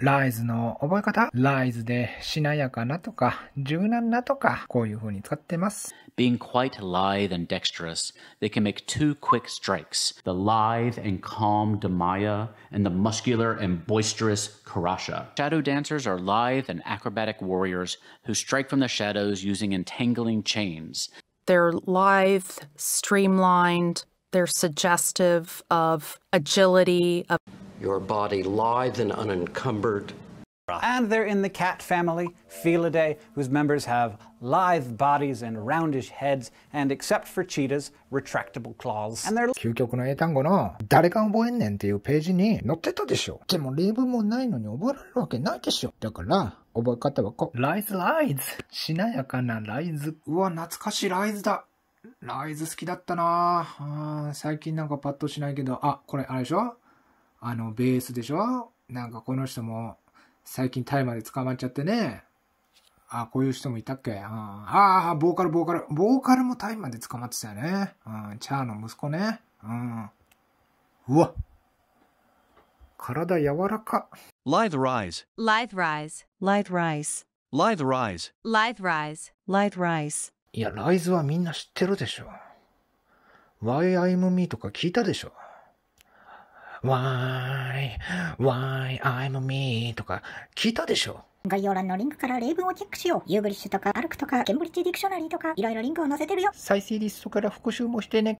ライズの覚え方ライズでしなやかなとか柔軟なとかこういう風に使ってます。Being quite lithe and dexterous, they can make two quick strikes the lithe and calm Damaya and the muscular and boisterous Karasha. Shadow dancers are lithe and acrobatic warriors who strike from the shadows using entangling chains. They're lithe, streamlined, they're suggestive of agility, of your body lithe and unencumbered. And they're in the cat family, Felidae, whose members have lithe bodies and roundish heads, and except for cheetahs, retractable claws. And they're 究極の英単語の誰が覚えんねんっていうページに載ってたでしょ。でも例文もないのに覚えられるわけないでしょ。だから、覚え方はこう。ライズライズしなやかなライズ。うわ、懐かしいライズだ。ライズ好きだったなあ最近なんかパッとしないけど、あ、これあれでしょあの、ベースでしょなんかこの人も最近タイまで捕まっちゃってね。あ、こういう人もいたっけ、うん、ああ、ボーカル、ボーカル。ボーカルもタイまで捕まってたよね。うん、チャーの息子ね。うん。うわ体柔らか。Lithe rise. Lithe rise. Lithe rise. Lithe rise. Lithe rise. Lithe rise. いや、ライズはみんな知ってるでしょ。Why I'm me とか聞いたでしょ。Why, why I'm me とか聞いたでしょ概要欄のリンクから例文をチェックしよう。ユーグリッシュとか、アルクとか、ケンブリッジディクショナリーとか、いろいろリンクを載せてるよ。再生リストから復習もしてね。